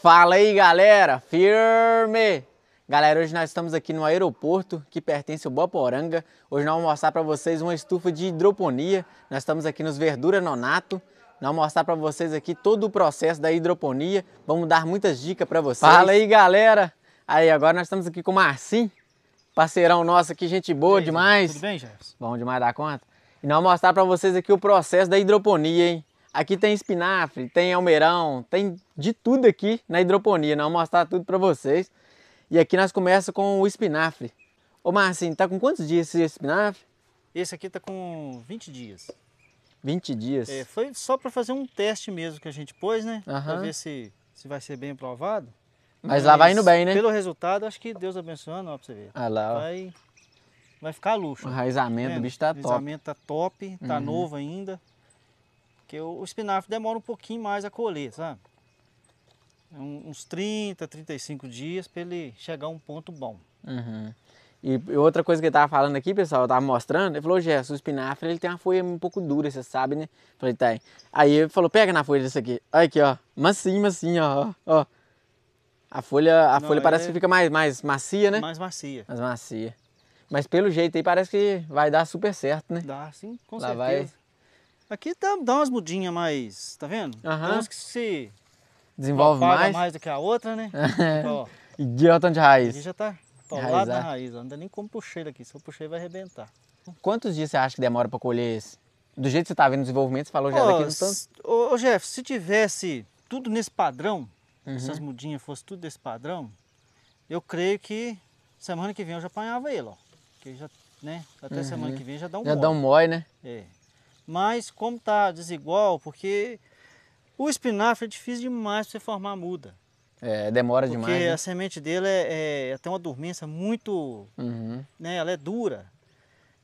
Fala aí galera, firme! Galera, hoje nós estamos aqui no aeroporto que pertence ao Boporanga. Hoje nós vamos mostrar para vocês uma estufa de hidroponia. Nós estamos aqui nos Verdura Nonato. Nós vamos mostrar para vocês aqui todo o processo da hidroponia. Vamos dar muitas dicas para vocês. Fala aí galera! Aí, agora nós estamos aqui com o Marcin, parceirão nosso aqui, gente boa aí, demais. Tudo bem, Jefferson? Bom demais da conta. E nós vamos mostrar para vocês aqui o processo da hidroponia, hein? Aqui tem espinafre, tem almeirão, tem de tudo aqui na hidroponia. Não né? mostrar tudo para vocês. E aqui nós começa com o espinafre. Ô Marcinho, tá com quantos dias esse espinafre? Esse aqui tá com 20 dias. 20 dias? É, foi só para fazer um teste mesmo que a gente pôs, né? Uhum. Para ver se, se vai ser bem aprovado. Mas, Mas, lá vai indo bem, né? Pelo resultado, acho que Deus abençoando, ó, pra você ver. Ah lá, ó. Vai, vai ficar luxo. O enraizamento do né? bicho tá top. O enraizamento tá top, tá uhum. novo ainda. Porque o, espinafre demora um pouquinho mais a colher, sabe? É um, uns 30, 35 dias para ele chegar a um ponto bom. Uhum. E outra coisa que ele tava falando aqui, pessoal, eu tava mostrando, ele falou, Gerson, o espinafre ele tem uma folha um pouco dura, você sabe, né? Eu falei, tem. Tá aí. aí ele falou, pega na folha desse aqui. Olha aqui, ó. Massinho, massinho, ó, ó. A folha, a Não, folha parece é... que fica mais, mais macia, né? Mais macia. Mais macia. Mas pelo jeito aí parece que vai dar super certo, né? Dá, sim, com Lá certeza. Vai... Aqui dá, dá umas mudinhas mais, tá vendo? Uh -huh. Tem uns que se desenvolve mais. mais do que a outra, né? É. ó, e guiotão de raiz. Aqui já tá paulado na é. raiz, ó. não dá nem como puxar ele aqui, se eu puxar ele vai arrebentar. Quantos dias você acha que demora para colher esse? Do jeito que você tá vendo o desenvolvimento, você falou já oh, daqui tanto. Ô, oh, Jeff, se tivesse tudo nesse padrão, uhum. se as mudinhas fossem tudo desse padrão, eu creio que semana que vem eu já apanhava ele, ó. Porque já, né? Até uhum. semana que vem já dá um Já dá um mói, né? É. Mas como está desigual, porque o espinafre é difícil demais para você formar muda. É, demora porque demais. Porque né? a semente dele é, é, tem uma dormência muito. Uhum. Né, ela é dura.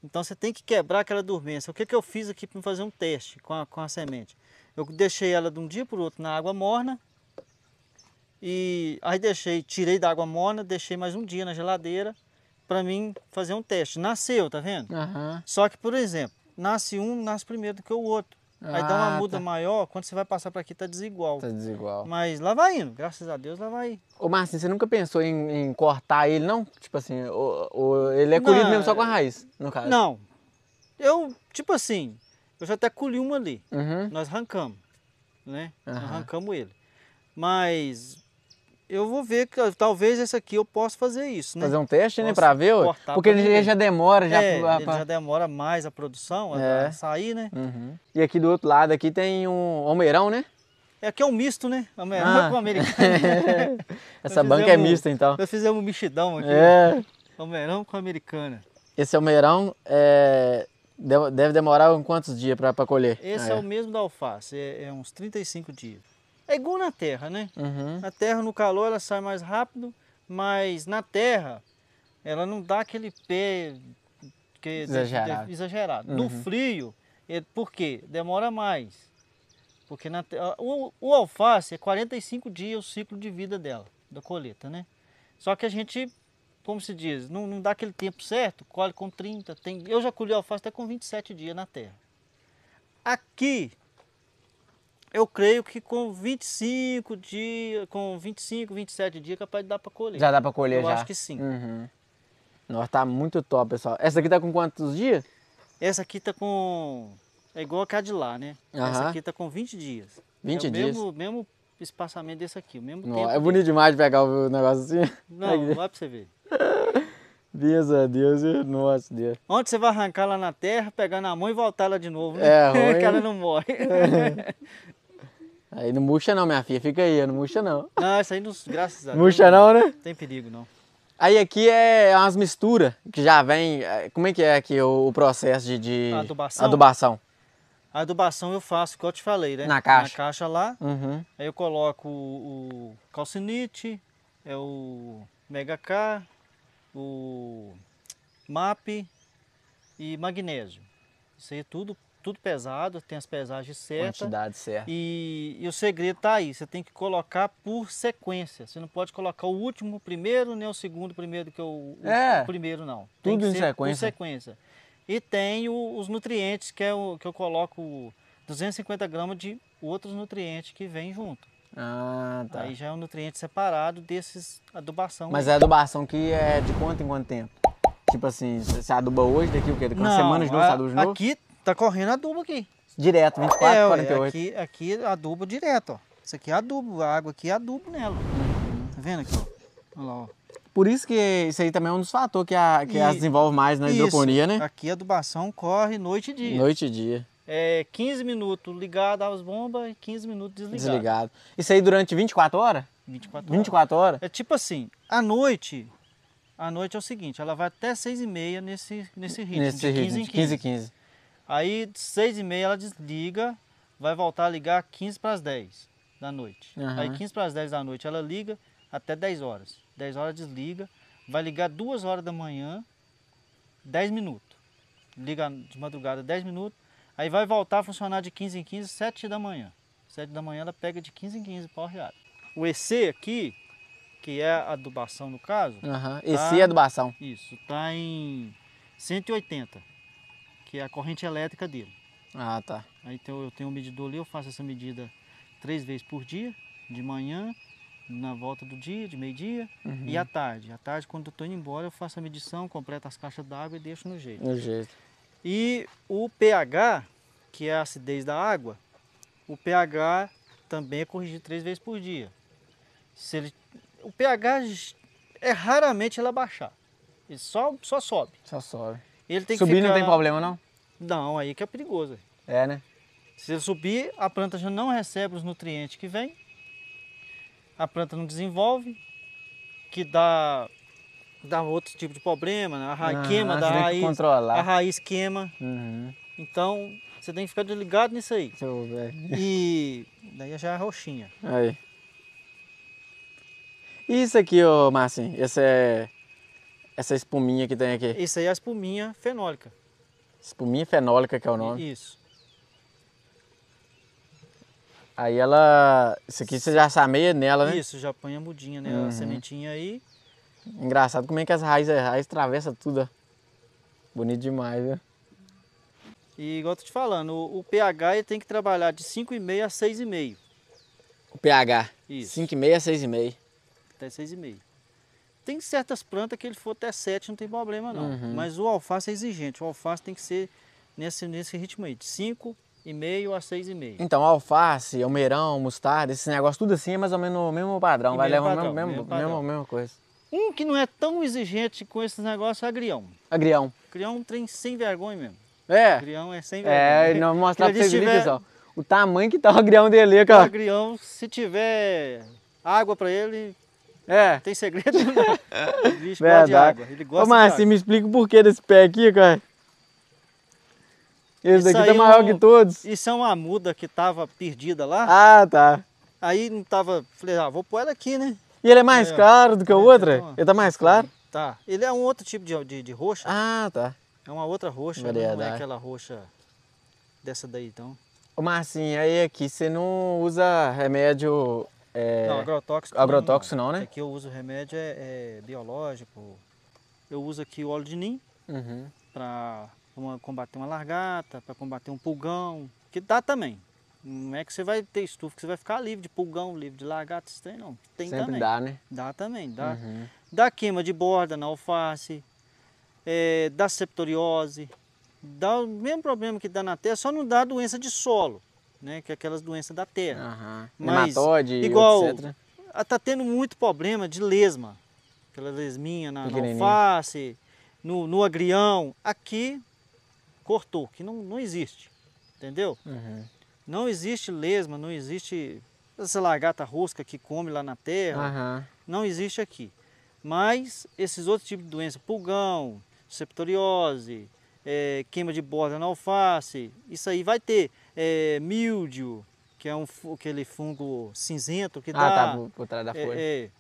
Então você tem que quebrar aquela dormência. O que, que eu fiz aqui para fazer um teste com a, com a semente? Eu deixei ela de um dia para o outro na água morna. E aí deixei, tirei da água morna, deixei mais um dia na geladeira para mim fazer um teste. Nasceu, tá vendo? Uhum. Só que, por exemplo, nasce um, nasce primeiro do que o outro. Aí dá uma ah, muda tá. maior, quando você vai passar para aqui tá desigual. Tá desigual. Mas lá vai indo, graças a Deus lá vai. Ô Marcinho, você nunca pensou em, em, cortar ele, não? Tipo assim, o ele é colhido não, mesmo só com a raiz, no caso? Não. Eu, tipo assim, eu já até colhi uma ali. Uhum. Nós arrancamos, né? Uhum. arrancamos ele. Mas eu vou ver que talvez esse aqui eu possa fazer isso, né? Fazer um teste, né, posso né, para ver, porque ele ver. já demora, já, é, pra... ele já demora mais a produção, é. a sair, né? Uhum. E aqui do outro lado aqui tem um almeirão, né? É que é um misto, né? Almeirão ah. com americana. Essa banca é mista, então. Eu fizemos um mexidão aqui. É. Almeirão com americana. Esse almeirão é... deve demorar quantos dias para colher? Esse é ah, é. é. o mesmo da alface, é, é uns 35 dias. É igual na terra, né? Uhum. Na terra, no calor, ela sai mais rápido, mas na terra, ela não dá aquele pé que é exagerado. exagerado. Uhum. No frio, é, por quê? Demora mais. Porque na, o, o, alface é 45 dias o ciclo de vida dela, da colheita, né? Só que a gente, como se diz, não, não dá aquele tempo certo, colhe com 30. Tem, eu já colhi alface até com 27 dias na terra. Aqui, eu creio que com 25 dias, com 25, 27 dias, capaz de dar para colher. Já dá para colher, eu já? Eu acho que sim. Uhum. Nossa, tá muito top, pessoal. Essa aqui tá com quantos dias? Essa aqui tá com... É igual a de lá, né? Uhum. Essa aqui tá com 20 dias. 20 é dias? Mesmo, mesmo espaçamento desse aqui, o mesmo tempo. É bonito demais pegar o negócio assim. Não, vai pra você ver. Deus a é Deus, nossa Deus. Onde você vai arrancar ela na terra, pegar na mão e voltar ela de novo, né? É, ruim. que ela não morre. Aí não murcha não, minha filha. Fica aí, não murcha não. Não, isso aí não, graças a Deus. Murcha não, né? Não tem perigo não. Aí aqui é umas misturas que já vem. É, como é que é aqui o, processo de, de... Adubação? adubação? A adubação eu faço, que eu te falei, né? Na caixa. Na caixa lá. Uhum. Aí eu coloco o, o calcinite, é o Mega K, o MAP e magnésio. Isso aí é tudo tudo pesado, tem as pesagens certas. Quantidade certa. E, e o segredo está aí, você tem que colocar por sequência. Você não pode colocar o último primeiro, nem o segundo primeiro que o, é, o primeiro, não. Tem tudo em sequência. Por sequência. E tem o, os nutrientes, que, é o, que eu coloco 250 gramas de outros nutrientes que vem junto. Ah, tá. Aí já é um nutriente separado desses adubação. Mas é adubação que é de quanto em quanto tempo? Tipo assim, você aduba hoje, daqui o quê? Daqui uma semana de novo, você aduba de novo? Aqui Tá correndo adubo aqui. Direto, 24, é, 48. Aqui, aqui adubo direto, ó. Isso aqui é adubo, a água aqui é adubo nela. Tá vendo aqui, ó? Olha lá, ó. Por isso que isso aí também é um dos fatores que, a, que e, as desenvolve mais na isso, né? Aqui a adubação corre noite e dia. Noite e dia. É 15 minutos ligado às bombas e 15 minutos desligado. Desligado. Isso aí durante 24 horas? 24 horas. 24 horas? É tipo assim, à noite, à noite é o seguinte, ela vai até 6 e meia nesse, nesse ritmo, nesse de 15 ritmo, em 15. 15 15. Aí, seis e meia, ela desliga, vai voltar a ligar 15 para as 10 da noite. Uhum. Aí, 15 para as 10 da noite, ela liga até 10 horas. 10 horas desliga, vai ligar 2 horas da manhã, 10 minutos. Liga de madrugada 10 minutos, aí vai voltar a funcionar de 15 em 15, 7 da manhã. 7 da manhã ela pega de 15 em 15 pau reado. O EC aqui, que é a adubação no caso. Uhum. Tá, EC é adubação. Isso, está em 180 que é a corrente elétrica dele. Ah, tá. Aí então eu tenho um medidor ali, eu faço essa medida três vezes por dia, de manhã, na volta do dia, de meio-dia uhum. e à tarde. À tarde, quando eu estou indo embora, eu faço a medição, completo as caixas d'água e deixo no jeito. No jeito. E o pH, que é a acidez da água, o pH também é corrigido três vezes por dia. Se ele, o pH é raramente ele abaixar. Ele só, só sobe. Só sobe. Ele tem Subir que ficar, não tem problema, não? Não, aí que é perigoso. É, né? Se ele subir, a planta já não recebe os nutrientes que vem, a planta não desenvolve, que dá, dá outro tipo de problema, né? a raiz ah, queima da raiz, a raiz queima. Uhum. Então, você tem que ficar ligado nisso aí. Eu, e daí já é a roxinha. Aí. isso aqui, ô Marcinho, essa, é, essa espuminha que tem aqui? Isso aí é a espuminha fenólica. Espuminha fenólica, que é o nome. Isso. Aí ela. Isso aqui você já sameia nela, né? Isso, já põe a mudinha, né? Uhum. A sementinha aí. Engraçado como é que as raízes, as raízes atravessam tudo. Ó. Bonito demais, né? E igual eu tô te falando, o, o pH ele tem que trabalhar de 5,5 a 6,5. O pH? Isso. 5,5 a 6,5. Até 6,5. Tem certas plantas que ele for até 7, não tem problema não. Uhum. Mas o alface é exigente. O alface tem que ser nesse, nesse ritmo aí, de 5,5 e meio a seis e meio. Então, alface, almeirão, mostarda, esse negócio tudo assim é mais ou menos o mesmo padrão, e vai levar a mesma, mesma coisa. Um que não é tão exigente com esses negócios é agrião. Agrião. Agrião é tem sem vergonha mesmo. É. Agrião é sem é, vergonha. É, não mostrar pra vocês tiver... pessoal. O tamanho que tá o agrião dele, cara. O agrião, se tiver água para ele, é, tem segredo não. O bicho gosta de água. Ele gosta Ô, Márcio, me explica o porquê desse pé aqui, cara. Esse daqui tá é maior um... que todos. Isso é uma muda que tava perdida lá. Ah, tá. Aí não tava... Falei, ah, vou pôr ela aqui, né? E ele é mais é, claro do que o é, ele tá mais claro? Tá. Ele é um outro tipo de, de, de roxa. Ah, tá. É uma outra roxa, Verdade. Né? não é aquela roxa dessa daí, então. Ô Marcinho, aí aqui você não usa remédio é... Não, agrotóxico. Agrotóxico não, não, é. né? Aqui eu uso remédio é, é, biológico. Eu uso aqui o óleo de nim uhum. para combater uma largata, para combater um pulgão, que dá também. Não é que você vai ter estufa, que você vai ficar livre de pulgão, livre de lagarto, isso tem não. Tem Sempre também. dá, né? Dá também, dá. Uhum. Dá queima de borda na alface, é, dá septoriose, dá o mesmo problema que dá na terra, só não dá doença de solo né? Que é aquelas doenças da terra. Uhum. Mas, Hematode, igual, etc. está ah, tendo muito problema de lesma. Aquela lesminha na, na alface, no, no agrião. Aqui, cortou, que não, não existe. Entendeu? Uhum. Não existe lesma, não existe essa lagarta rosca que come lá na terra. Uhum. Não existe aqui. Mas esses outros tipos de doença, pulgão, septoriose, é, queima de borda na alface, isso aí vai ter é, míldio, que é um, aquele fungo cinzento que ah, dá... Ah, tá, por trás da é, folha. É, é,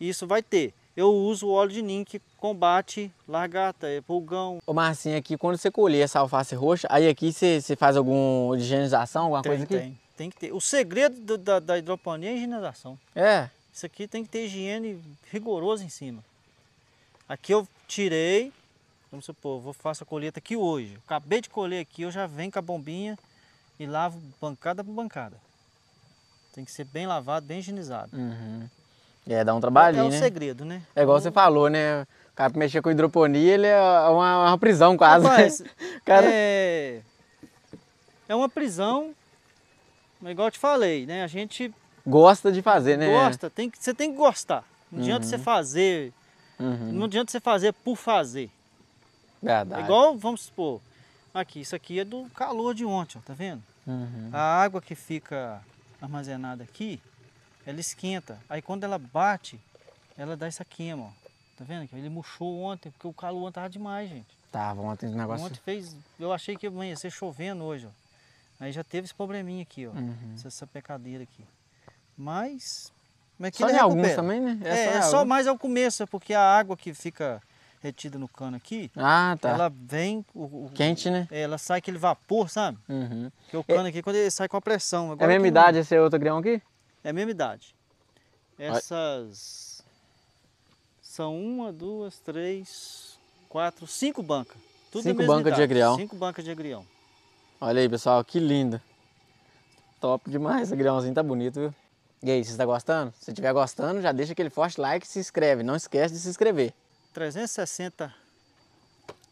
isso vai ter. Eu uso o óleo de ninho que combate largata, é pulgão. Ô Marcinho, aqui quando você colher essa alface roxa, aí aqui você, você faz alguma higienização, alguma tem, coisa aqui? Tem, tem que ter. O segredo do, da, da hidroponia é a higienização. É? Isso aqui tem que ter higiene rigorosa em cima. Aqui eu tirei, vamos supor, vou faço a colheita aqui hoje. Acabei de colher aqui, eu já venho com a bombinha e lavo bancada por bancada. Tem que ser bem lavado, bem higienizado. Uhum. É, dá um trabalhinho é né? É um segredo, né? É igual você falou, né? O cara mexer com hidroponia, ele é uma, uma prisão quase. Né? Rapaz, cara... é... é uma prisão, igual eu te falei, né? A gente... Gosta de fazer, né? Gosta, tem que, você tem que gostar. Não uhum. adianta você uhum. fazer, uhum. não adianta você fazer por fazer. Verdade. É igual, vamos supor, aqui, isso aqui é do calor de ontem, ó, tá vendo? Uhum. A água que fica armazenada aqui, ela esquenta. Aí quando ela bate, ela dá essa queima, ó. Tá vendo? Ele murchou ontem, porque o calor ontem tava demais, gente. Tava ontem o negócio... Ontem fez... Eu achei que ia ser chovendo hoje, ó. Aí já teve esse probleminha aqui, ó. Uhum. Essa pecadeira aqui. Mas... Mas só alguns também, né? É, é, só, é só mais ao começo, porque a água que fica retida no cano aqui, ah, tá. ela vem... O, o, Quente, né? É, ela sai aquele vapor, sabe? Uhum. o cano aqui, quando ele sai com a pressão... é a mesma idade não... esse outro grão aqui? É a mesma idade. Essas... São uma, duas, três, quatro, cinco bancas. Tudo cinco bancas de agrião. Cinco bancas de agrião. Olha aí, pessoal, que lindo. Top demais, esse agriãozinho tá bonito, viu? E aí, vocês estão tá gostando? Se estiver gostando, já deixa aquele forte like e se inscreve. Não esquece de se inscrever. 360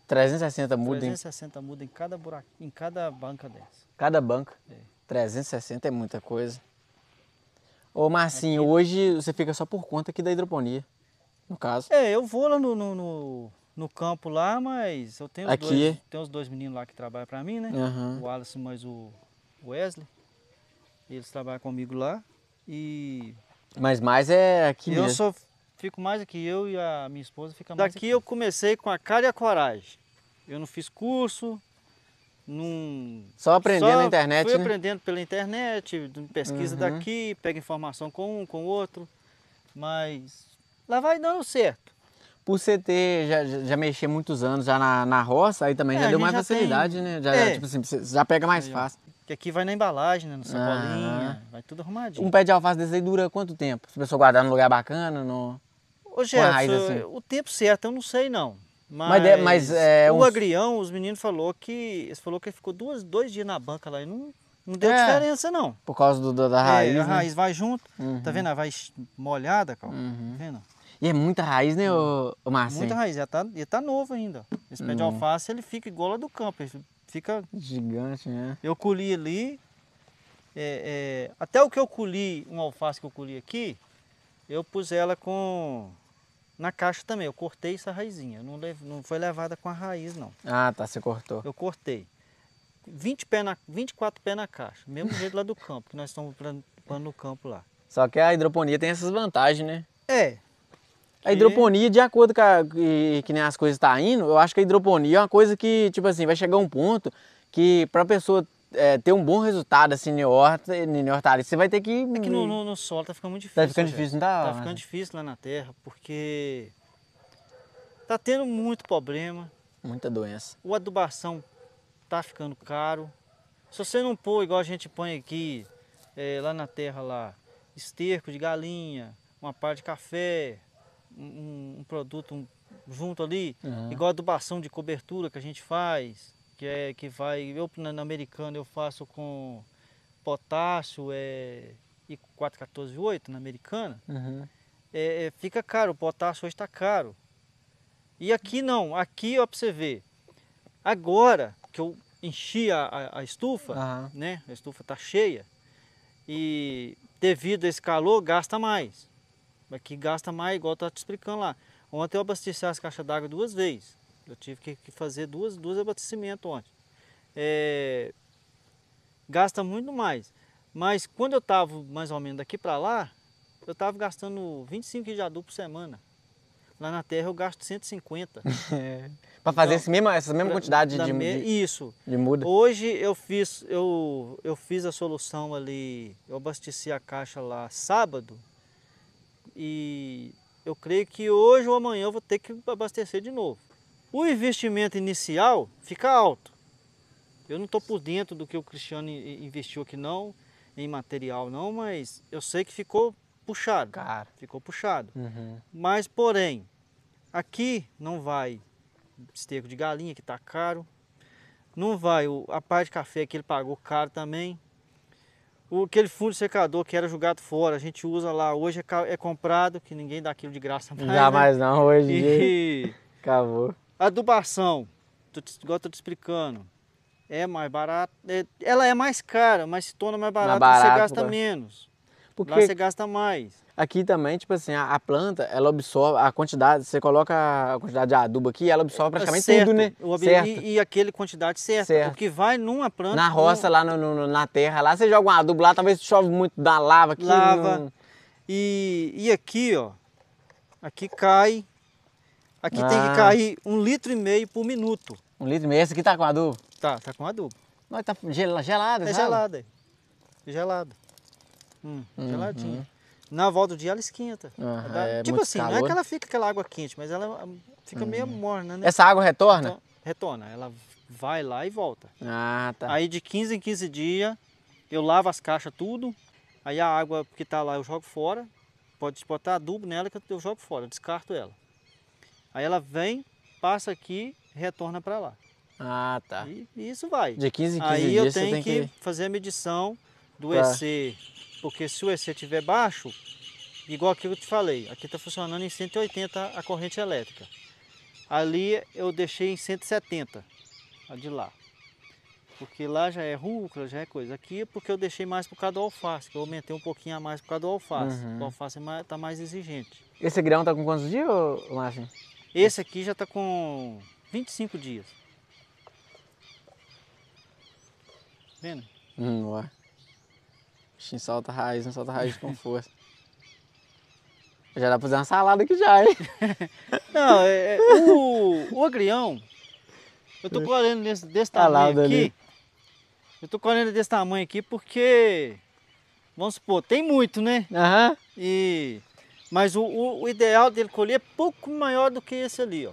360 muda 360 em... muda em cada buraco, em cada banca dessa. Cada banca? É. 360 é muita coisa. Ô é Marcinho, aqui... hoje você fica só por conta aqui da hidroponia, no caso. É, eu vou lá no, no, no, no campo lá, mas eu tenho, aqui. Dois, os dois meninos lá que trabalham para mim, né? Uhum. O Alisson mais o Wesley. Eles trabalham comigo lá e... Mas mais é aqui eu mesmo. sou Fico mais aqui, eu e a minha esposa fica mais Daqui aqui. eu comecei com a cara e a coragem. Eu não fiz curso, num... Só aprendendo na internet, fui né? aprendendo pela internet, pesquisa uhum. daqui, pega informação com um, com o outro, mas lá vai dando certo. Por você ter, já, já mexer muitos anos já na, na roça, aí também é, já deu mais já facilidade, tem... né? Já, é. tipo assim, já pega mais fácil. Que aqui vai na embalagem, né? No sacolinha, vai tudo arrumadinho. Um pé de alface desse aí dura quanto tempo? Se a pessoa guardar num lugar bacana, no... Ô, Gerson, assim. o tempo certo eu não sei não. Mas, é, mas, mas é, o uns... agrião, os meninos falou que eles falou que ele ficou duas, dois dias na banca lá e não, não deu é, diferença não. Por causa do, da é, raiz, é, A né? raiz vai junto, tá uhum. tá vendo? Ela vai molhada, cara. Uhum. Tá vendo? E é muita raiz, né, uhum. o Marcinho? Muita raiz, já tá, já tá novo ainda. Esse pé de uhum. alface, ele fica igual a do campo, ele fica... Gigante, né? Eu colhi ali, é, é, até o que eu colhi, um alface que eu colhi aqui, eu pus ela com na caixa também. Eu cortei essa raizinha. Não, levo, não foi levada com a raiz, não. Ah, tá. Você cortou. Eu cortei. 20 pé na, 24 pés na caixa. Mesmo jeito lá do campo, que nós estamos plantando no campo lá. Só que a hidroponia tem essas vantagens, né? É. A hidroponia, de acordo com a, que, que nem as coisas tá indo, eu acho que a hidroponia é uma coisa que, tipo assim, vai chegar um ponto que para a pessoa é, ter um bom resultado assim em horta, em hortaliça, você vai ter que... É que no, no, no solo tá ficando muito difícil. Tá ficando já. Né, difícil, não Tá né? ficando difícil lá na terra, porque tá tendo muito problema. Muita doença. O adubação tá ficando caro. Se você não pôr, igual a gente põe aqui, é, lá na terra lá, esterco de galinha, uma parte de café, um, um produto junto ali, uhum. igual a adubação de cobertura que a gente faz, que, é, que vai. Eu na, americana eu faço com potássio é, e 4,14,8 na americana. Uhum. É, é, fica caro, o potássio hoje está caro. E aqui não, aqui ó, pra você ver. Agora que eu enchi a, a, a estufa, uhum. né? A estufa está cheia. E devido a esse calor, gasta mais. Aqui gasta mais, igual eu tô te explicando lá. Ontem eu abasteci as caixas d'água duas vezes. Eu tive que, fazer duas, duas abastecimentos ontem. É, gasta muito mais. Mas quando eu estava mais ou menos daqui para lá, eu estava gastando 25 kg de adubo por semana. Lá na terra eu gasto 150. É. para fazer então, mesmo, essa mesma pra, quantidade de, me... de, Isso. De muda. Hoje eu fiz, eu, eu fiz a solução ali, eu abasteci a caixa lá sábado e eu creio que hoje ou amanhã eu vou ter que abastecer de novo o investimento inicial fica alto. Eu não estou por dentro do que o Cristiano investiu aqui não, em material não, mas eu sei que ficou puxado. Cara. Ficou puxado. Uhum. Mas, porém, aqui não vai esterco de galinha, que está caro. Não vai a parte de café que ele pagou caro também. O, aquele fundo secador que era jogado fora, a gente usa lá, hoje é, é comprado, que ninguém dá aquilo de graça mais. Não dá né? mais não, hoje e... acabou. Adubação, tô te, igual eu tô te explicando, é mais barato. É, ela é mais cara, mas se torna mais barata, barato, você gasta barato. Né? menos. Porque Lá você gasta mais. Aqui também, tipo assim, a, a, planta, ela absorve a quantidade, você coloca a quantidade de adubo aqui, ela absorve praticamente certo. tudo, né? O certo. E, e aquele quantidade certa. Certo. vai numa planta. Na roça, lá no, no, na terra, lá você joga um adubo lá, talvez chove muito da lava aqui. Lava. E, e aqui, ó, aqui cai Aqui ah. tem que ah. cair um litro e meio por minuto. Um litro e meio? Esse aqui tá com adubo? Tá, tá com adubo. Mas tá gelada, gelada. É gelada. Gelada. É. Hum, hum, geladinha. Hum. Na volta do dia ela esquenta. Ah, ela, é tipo assim, calor. não é que ela fica aquela água quente, mas ela ah, fica meio uhum. morna, né? Essa água retorna? Então, retorna. Ela vai lá e volta. Ah, tá. Aí de 15 em 15 dias eu lavo as caixas tudo, aí a água que tá lá eu jogo fora, pode botar adubo nela que eu jogo fora, eu descarto ela. Aí ela vem, passa aqui, retorna para lá. Ah, tá. E, e, isso vai. De 15 em 15 Aí dias eu tenho que, que, fazer a medição do tá. EC, porque se o EC estiver baixo, igual aquilo que eu te falei, aqui está funcionando em 180 a corrente elétrica. Ali eu deixei em 170, a de lá. Porque lá já é rúcula, já é coisa. Aqui é porque eu deixei mais por causa do alface, que eu aumentei um pouquinho a mais por causa do alface. Uhum. O alface está é mais, tá mais exigente. Esse grão está com quantos dias, Márcio? Esse aqui já está com 25 dias. Vendo? Hum, ó. Bichinho solta raiz, não solta raiz com força. já dá pra fazer uma salada aqui já, hein? não, é, é, o, o agrião, eu tô é. colhendo desse, desse tá tamanho aqui. Ali. Eu tô colhendo desse tamanho aqui porque, vamos supor, tem muito, né? Aham. E mas o, o, o, ideal dele colher é pouco maior do que esse ali, ó.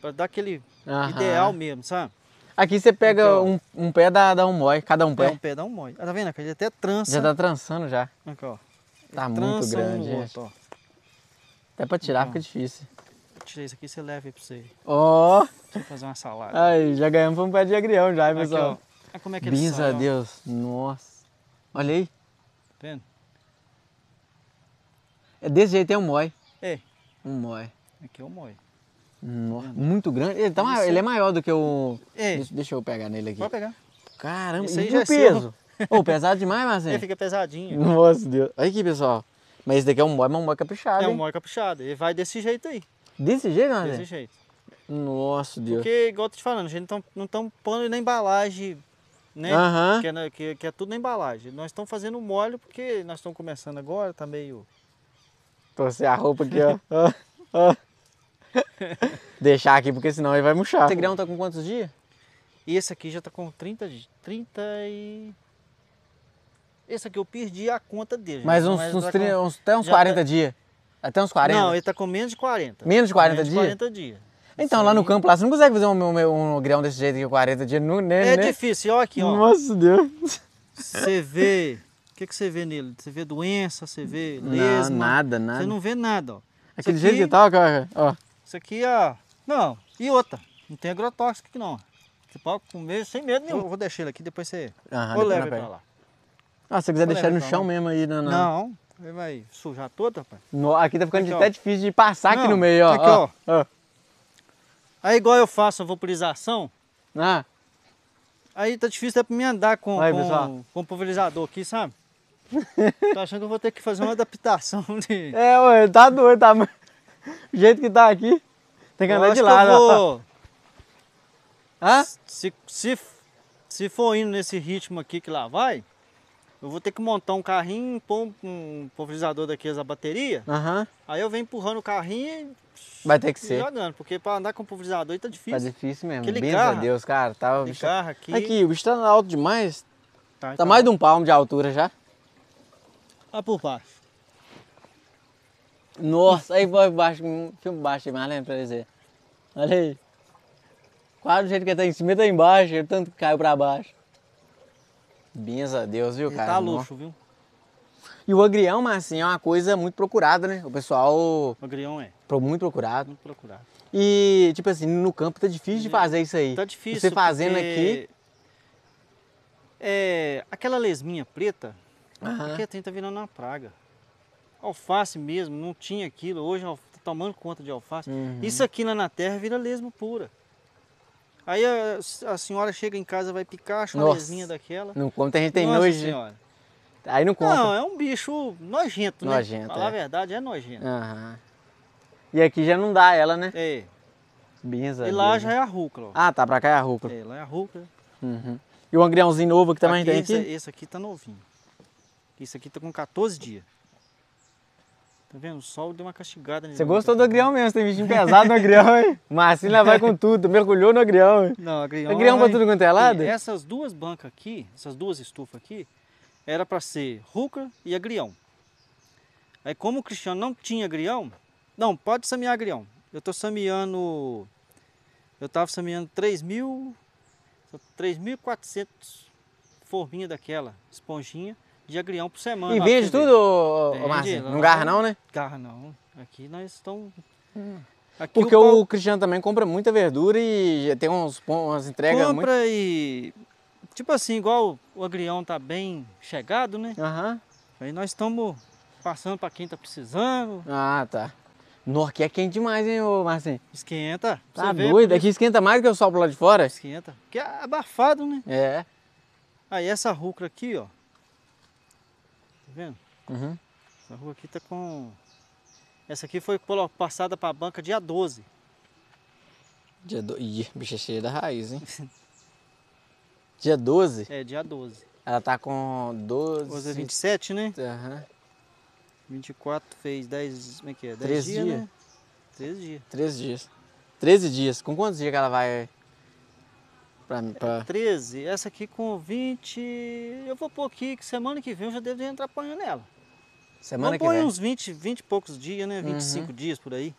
Pra dar aquele Aham. ideal mesmo, sabe? Aqui você pega então, um, um, pé, dá, dá um mói, cada um é pé. Um pé dá um mói. Ah, tá vendo? Ele até trança. Já tá trançando já. Aqui, ó. Tá ele muito grande, um outro, Até pra tirar então, fica difícil. Eu tirei isso aqui, você leva aí pra você. Ó! Oh. fazer uma salada. Aí, já ganhamos um pé de agrião já, pessoal. Aqui, ó. Olha como é que ele Benza sai, a Deus. Nossa. Olha aí. Tá vendo? É desse jeito, é um moi. É. Um moi. Aqui é um mói. muito grande. Ele, tá maior, ele é maior do que o. É. Deixa, eu pegar nele aqui. Pode pegar. Caramba, Esse e o é peso? Ô, oh, pesado demais, mas Ele fica pesadinho. Nossa, Deus. Olha aqui, pessoal. Mas esse daqui é um moi, mas é um mói caprichado, É um moi caprichado. Ele vai desse jeito aí. Desse jeito, né? Desse jeito. Nossa, Deus. Porque, igual eu tô te falando, a gente não estamos pondo na embalagem, né? que, é, que, que, é tudo na embalagem. Nós estamos fazendo molho porque nós estamos começando agora, tá meio Torcer a roupa aqui, ó. Deixar aqui, porque senão ele vai murchar. Esse grão tá com quantos dias? E esse aqui já tá com 30 dias. 30 e... Esse aqui eu perdi a conta dele. Né? Mas uns, mas uns, tri... com... uns até uns já 40 tá... dias. Até uns 40? Não, ele tá com menos de 40. Menos de 40 menos dias? 40 dias. Então, Sim. lá no campo, lá, você não consegue fazer um, um, um grão desse jeito aqui, 40 dias. né, é né? difícil, olha aqui, ó. Nossa, Deus. Você vê o que, que você vê nele? Você vê doença, você vê lesma? Não, nada, nada. Você não vê nada, ó. Aquele jeito que tá, ó. Isso aqui, ó. Não, e outra. Não tem agrotóxico aqui, não. Você pode tipo, comer sem medo nenhum. Eu vou deixar ele aqui, depois você... Aham, ou leva pra lá. Ah, se você quiser deixar ele no chão lá. mesmo aí, não... Não, não ele vai sujar todo, rapaz. No, aqui tá ficando aqui, até ó. difícil de passar não, aqui no meio, ó. Aqui, ó. ó. Aí igual eu faço a vaporização. Ah. Aí tá difícil até pra mim andar com, com, com o pulverizador aqui, sabe? Tô achando que eu vou ter que fazer uma adaptação de. É, ué, tá doido, tá. O jeito que tá aqui, tem que andar de lado. Que eu vou... Hã? Se, se, se for indo nesse ritmo aqui que lá vai, eu vou ter que montar um carrinho, pôr um, um pulverizador daqueles a bateria. Uhum. Aí eu venho empurrando o carrinho e. Vai ter que ser. Jogando, porque pra andar com pulverizador aí tá difícil. Tá difícil mesmo. Que Benza a Deus, cara. Tava. Tá, bicho... aqui. aqui, o bicho tá alto demais. Tá, tá, tá mais de um palmo de altura já. Lá por baixo. Nossa, aí por baixo, filme baixo demais, né, pra dizer. Olha aí. Quase do jeito que tá em cima, tá embaixo, ele tanto caiu pra baixo. Benza a Deus, viu, ele cara? Tá luxo, viu? E o agrião, assim, é uma coisa muito procurada, né? O pessoal. O agrião é. Muito procurado. Muito procurado. E, tipo assim, no campo tá difícil de hum, fazer isso aí. Tá difícil. Você fazendo aqui. É. Aquela lesminha preta, Uhum. Porque trem tá virando uma praga. Alface mesmo, não tinha aquilo. Hoje tá tomando conta de alface. Uhum. Isso aqui lá na terra vira lesma pura. Aí a, a senhora chega em casa, vai picar a lesinha daquela. Não conta, a gente tem Nossa nojo. Senhora. Aí não conta. Não, é um bicho nojento, nojento né? Nojento. Falar é. a verdade, é nojento. Uhum. E aqui já não dá ela, né? É. binza E lá Deus. Né? já é a rúcula. Ah, tá. Pra cá é a rúcula. É, lá é a rúcula. Uhum. E o angriãozinho novo que também aqui, tem aqui? Esse, esse aqui tá novinho. Isso aqui tá com 14 dias. Tá vendo? O sol deu uma castigada nele. Você gostou do agrião mesmo, tem bichinho pesado no agrião, hein? se vai com tudo, mergulhou no agrião, hein? Não, agrião. Agrião pra tudo quanto é lado? Essas duas bancas aqui, essas duas estufas aqui, era para ser ruca e agrião. Aí como o Cristiano não tinha agrião, não, pode samear agrião. Eu tô sameando, eu tava sameando mil, 3.400 forminha daquela, esponjinha de agrião por semana. E vende tudo, Vende, Márcio? Não garra não, né? Garra não. Aqui nós estamos... Hum. Porque o, pão... o, Cristiano também compra muita verdura e tem uns, umas entregas compra muito... Compra e... Tipo assim, igual o agrião tá bem chegado, né? Aham. Aí nós estamos passando para quem tá precisando. Ah, tá. No aqui é quente demais, hein, ô Marcinho? Esquenta. Tá vê, doido? Aqui esquenta mais que o sol pro lado de fora? Esquenta. Porque é abafado, né? É. Aí essa rúcula aqui, ó vendo? Uhum. Essa rua aqui tá com... Essa aqui foi passada pra banca dia 12. Dia 12. Do... Ih, bicha cheia da raiz, hein? dia 12? É, dia 12. Ela tá com 12... 12 é 27, né? Aham. Uhum. 24 fez 10... Como é que é? 10 dias, dias, né? 13 dias. 13 dias. 13 dias. Com quantos dias que ela vai... Pra, é, pra... 13, essa aqui com 20. Eu vou pôr aqui que semana que vem eu já devo entrar apanhando nela. Semana que vem? uns 20, 20 e poucos dias, né? 25 uhum. dias por aí.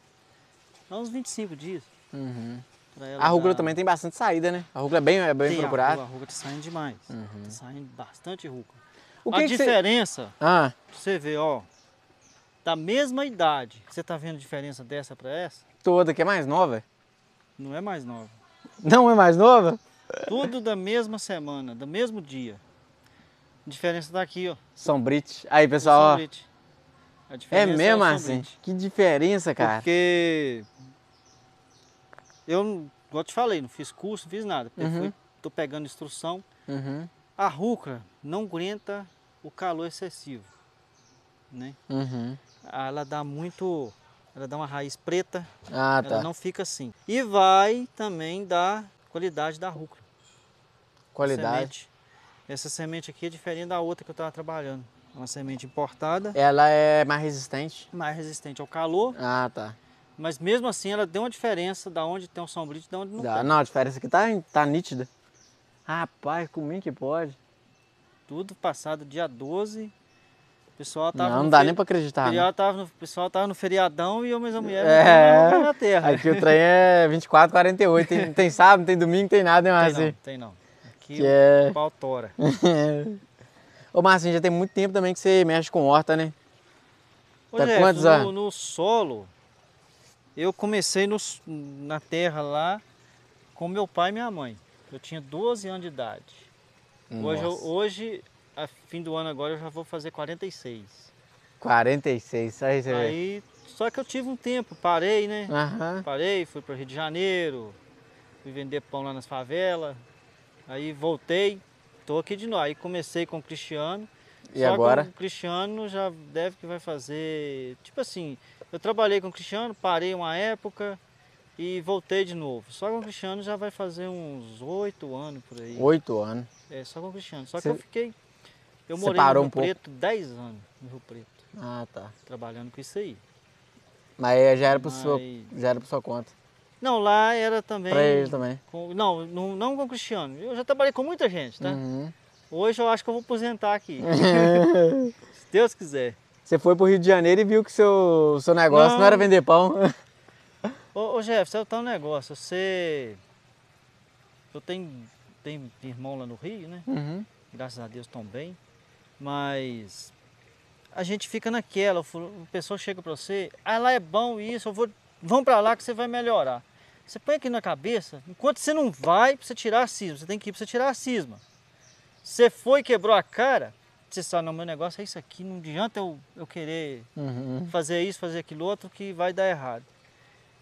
Dá uns 25 dias. Uhum. A rúcula dar... também tem bastante saída, né? A rúcula é bem, é bem tem, procurada. A rúcula, a tá saindo demais. Uhum. Tá saindo bastante rúcula. O que a que diferença, ah. você... Ah. você vê, ó, da mesma idade, você tá vendo a diferença dessa para essa? Toda, que é mais nova? Não é mais nova. Não é mais nova? Tudo da mesma semana, do mesmo dia. A diferença daqui, tá ó. São Aí, pessoal, é, é mesmo é assim? Que diferença, cara. Porque eu, como eu te falei, não fiz curso, não fiz nada. estou uhum. fui, tô pegando instrução. Uhum. A rucra não aguenta o calor excessivo, né? Uhum. Ah, ela dá muito, ela dá uma raiz preta. Ah, tá. ela tá. não fica assim. E vai também dar qualidade da rúcula. Qualidade. Semente. Essa semente aqui é diferente da outra que eu estava trabalhando. É uma semente importada. Ela é mais resistente? Mais resistente ao calor. Ah, tá. Mas mesmo assim ela deu uma diferença da onde tem o sombrite e da onde não Dá, tem. Não, a diferença aqui é tá, tá nítida. Rapaz, como é que pode? Tudo passado dia 12 pessoal tava não, não dá nem para acreditar. Né? Tava no, pessoal tava no feriadão e eu, mas a mulher é, na terra. Aqui o trem é 24, 48. Tem, tem sábado, tem domingo, tem nada, hein, Márcio? Tem não, tem não. Aqui que é... pau tora. Ô, Márcio, já tem muito tempo também que você mexe com horta, né? Ô, tá Jeff, quantos no, anos? no solo, eu comecei no, na terra lá com meu pai e minha mãe. Eu tinha 12 anos de idade. Hoje, hoje a fim do ano agora eu já vou fazer 46. 46, só isso aí. aí só que eu tive um tempo, parei, né? Uhum. Parei, fui para Rio de Janeiro, fui vender pão lá nas favelas. Aí voltei, tô aqui de novo. Aí comecei com o Cristiano. E agora? o Cristiano já deve que vai fazer. Tipo assim, eu trabalhei com o Cristiano, parei uma época e voltei de novo. Só com o Cristiano já vai fazer uns oito anos por aí. Oito anos? É, só com o Cristiano. Só Cê... que eu fiquei eu morei Separou no Rio um Preto 10 anos, no Rio Preto. Ah, tá. Trabalhando com isso aí. Mas já era para Mas... sua, já era para sua conta. Não, lá era também. Para ele também. Com, não, não, não com o Cristiano. Eu já trabalhei com muita gente, tá? Uhum. Hoje eu acho que eu vou aposentar aqui. Se Deus quiser. Você foi para o Rio de Janeiro e viu que seu seu negócio não, não era vender pão. ô, ô você tá um negócio. Você eu tenho, tenho irmão lá no Rio, né? Uhum. Graças a Deus estão bem. Mas a gente fica naquela, o pessoal chega para você, ah lá é bom isso, eu vou, vão para lá que você vai melhorar. Você põe aqui na cabeça, enquanto você não vai para você tirar a cisma, você tem que ir para você tirar a cisma. Você foi, quebrou a cara, você sabe, não, meu negócio é isso aqui, não adianta eu, eu querer uhum. fazer isso, fazer aquilo outro, que vai dar errado.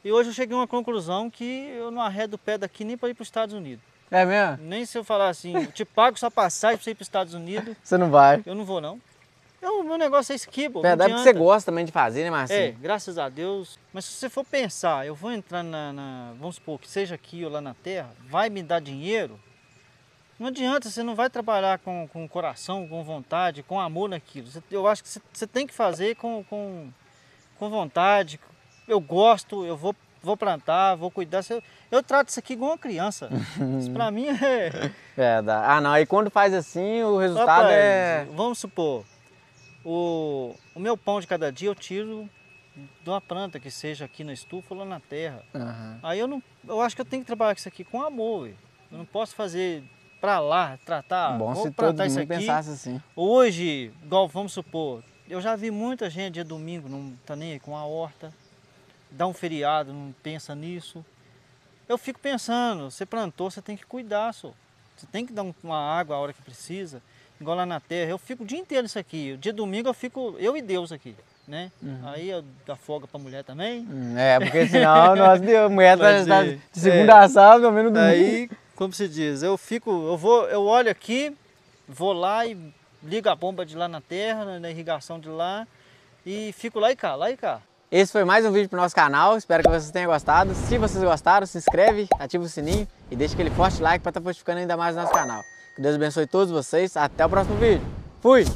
E hoje eu cheguei a uma conclusão que eu não arredo o pé daqui nem para ir para os Estados Unidos. É mesmo? Nem se eu falar assim, eu te pago sua passagem pra você ir pros Estados Unidos. Você não vai. Eu não vou, não. É, o meu negócio é esquibo. É, Verdade que você gosta também de fazer, né, Marcinho? É, graças a Deus. Mas se você for pensar, eu vou entrar na, na, Vamos supor, que seja aqui ou lá na Terra, vai me dar dinheiro. Não adianta, você não vai trabalhar com, com coração, com vontade, com amor naquilo. Eu acho que você, você tem que fazer com, com, com vontade. Eu gosto, eu vou vou plantar, vou cuidar. Eu, eu trato isso aqui como uma criança. isso para mim é. É, dá. Ah, não. Aí quando faz assim, o resultado é. Vamos supor, o, o meu pão de cada dia eu tiro de uma planta que seja aqui na estufa ou na terra. Uhum. Aí eu não, eu acho que eu tenho que trabalhar com isso aqui com amor. Eu não posso fazer para lá, tratar, Bom, vou se tratar isso aqui. Pensasse assim. Hoje, igual vamos supor, eu já vi muita gente dia domingo não tá nem aí com a horta dá um feriado, não pensa nisso. Eu fico pensando, você plantou, você tem que cuidar, só. Você tem que dar uma água a hora que precisa, igual lá na terra. Eu fico o dia inteiro isso aqui. O dia domingo eu fico, eu e Deus aqui, né? Uhum. Aí eu dá folga pra mulher também. Hum, é, porque senão nós, a mulher tá, tá é, de segunda é. a sábado, ao menos domingo. Aí, como se diz, eu fico, eu vou, eu olho aqui, vou lá e ligo a bomba de lá na terra, na irrigação de lá, e fico lá e cá, lá e cá. Esse foi mais um vídeo pro nosso canal, espero que vocês tenham gostado. Se vocês gostaram, se inscreve, ativa o sininho e deixa aquele forte like para estar tá fortificando ainda mais o nosso canal. Que Deus abençoe todos vocês, até o próximo vídeo. Fui!